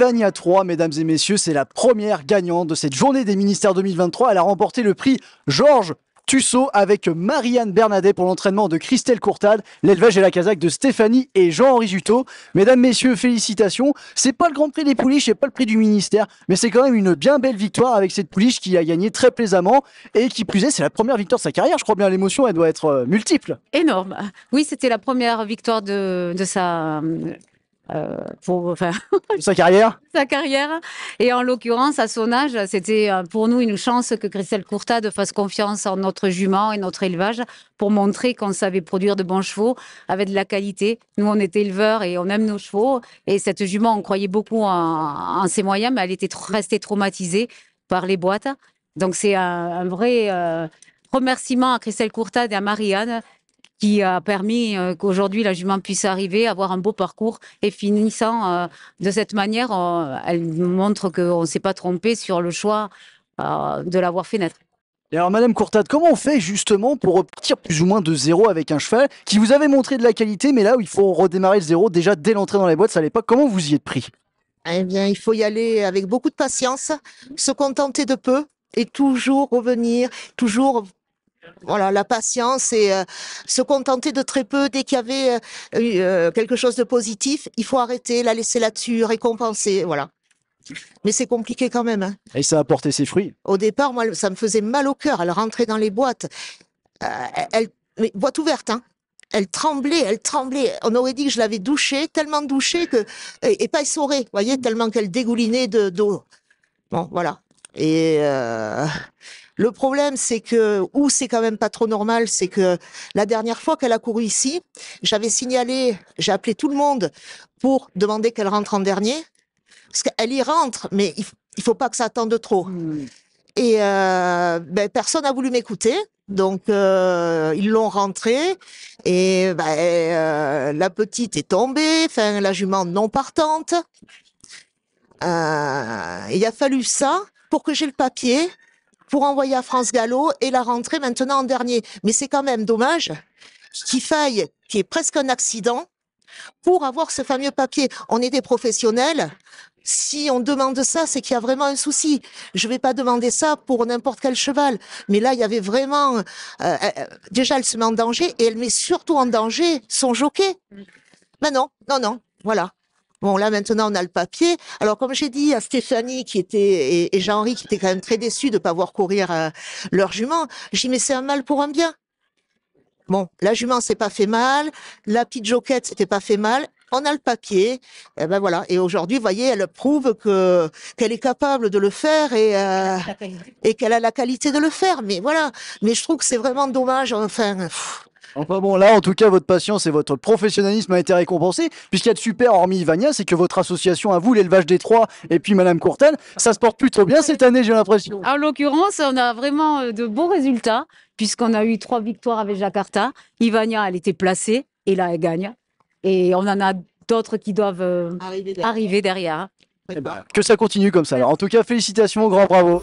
Sylvania 3, mesdames et messieurs, c'est la première gagnante de cette journée des ministères 2023. Elle a remporté le prix Georges Tussaud avec Marianne Bernadet pour l'entraînement de Christelle Courtade, l'élevage et la casaque de Stéphanie et Jean-Henri Juteau. Mesdames, messieurs, félicitations. C'est pas le Grand Prix des pouliches, et pas le prix du ministère, mais c'est quand même une bien belle victoire avec cette pouliche qui a gagné très plaisamment et qui plus est, c'est la première victoire de sa carrière. Je crois bien l'émotion, elle doit être euh, multiple. Énorme. Oui, c'était la première victoire de, de sa euh, pour sa carrière. sa carrière. Et en l'occurrence, à son âge, c'était euh, pour nous une chance que Christelle Courtade fasse confiance en notre jument et notre élevage pour montrer qu'on savait produire de bons chevaux avec de la qualité. Nous, on est éleveurs et on aime nos chevaux. Et cette jument, on croyait beaucoup en, ses moyens, mais elle était restée traumatisée par les boîtes. Donc c'est un, vrai euh, remerciement à Christelle Courtade et à Marianne qui a permis euh, qu'aujourd'hui la jument puisse arriver, avoir un beau parcours et finissant euh, de cette manière, euh, elle montre qu'on ne s'est pas trompé sur le choix de l'avoir fait naître. alors, Madame Courtade, comment on fait justement pour repartir plus ou moins de zéro avec un cheval qui vous avait montré de la qualité, mais là où il faut redémarrer le zéro déjà dès l'entrée dans les boîtes, à pas, comment vous y êtes pris Eh bien, il faut y aller avec beaucoup de patience, se contenter de peu et toujours revenir, toujours voilà, la patience et euh, se contenter de très peu. Dès qu'il y avait euh, euh, quelque chose de positif, il faut arrêter, la laisser là-dessus, récompenser, voilà. Mais c'est compliqué quand même. Hein. Et ça a porté ses fruits. Au départ, moi, ça me faisait mal au cœur. Elle rentrait dans les boîtes, elle, boîte ouverte, hein. Elle tremblait, elle tremblait. On aurait dit que je l'avais douchée, tellement douchée que et, pas essorée, voyez, tellement qu'elle dégoulinait de d'eau. Bon, voilà. Et le problème, c'est que, ou c'est quand même pas trop normal, c'est que la dernière fois qu'elle a couru ici, j'avais signalé, j'ai appelé tout le monde pour demander qu'elle rentre en dernier. Parce qu'elle y rentre, mais il, faut pas que ça attende trop. Hmm. Et euh, ben, personne n'a voulu m'écouter. Donc euh, ils l'ont rentrée et ben, euh, la petite est tombée, enfin la jument non partante. il a fallu ça pour que j'ai le papier pour envoyer à France Gallo et la rentrée maintenant en dernier. Mais c'est quand même dommage qu'il faille, qui est presque un accident, pour avoir ce fameux paquet. On est des professionnels. Si on demande ça, c'est qu'il y a vraiment un souci. Je ne vais pas demander ça pour n'importe quel cheval. Mais là, il y avait vraiment... Euh, euh, déjà, elle se met en danger et elle met surtout en danger son jockey. Mais mm. ben non, non, non. Voilà. Bon, là maintenant, on a le papier. Alors, comme j'ai dit à Stéphanie qui était et, Jean-Henri qui était quand même très déçu de ne pas voir courir euh, leur jument, j'ai dit mais c'est un mal pour un bien. Bon, la jument s'est pas fait mal, la petite joquette c'était pas fait mal. On a le papier, et eh ben voilà. Et aujourd'hui, vous voyez, elle prouve que qu'elle est capable de le faire et euh, et qu'elle a la qualité de le faire. Mais voilà. Mais je trouve que c'est vraiment dommage. Enfin, Enfin bon, là, en tout cas, votre patience et votre professionnalisme a été récompensé. Puisqu'il y a de super, hormis Ivania, c'est que votre association à vous, l'élevage des trois, et puis Madame Courtel, ça se porte plutôt bien cette année, j'ai l'impression. En l'occurrence, on a vraiment euh, de bons résultats, puisqu'on a eu trois victoires avec Jakarta. Ivania, elle était placée, et là, elle gagne. Et on en a d'autres qui doivent euh, arriver derrière. Eh ben, que ça continue comme ça. en tout cas, félicitations, grand bravo.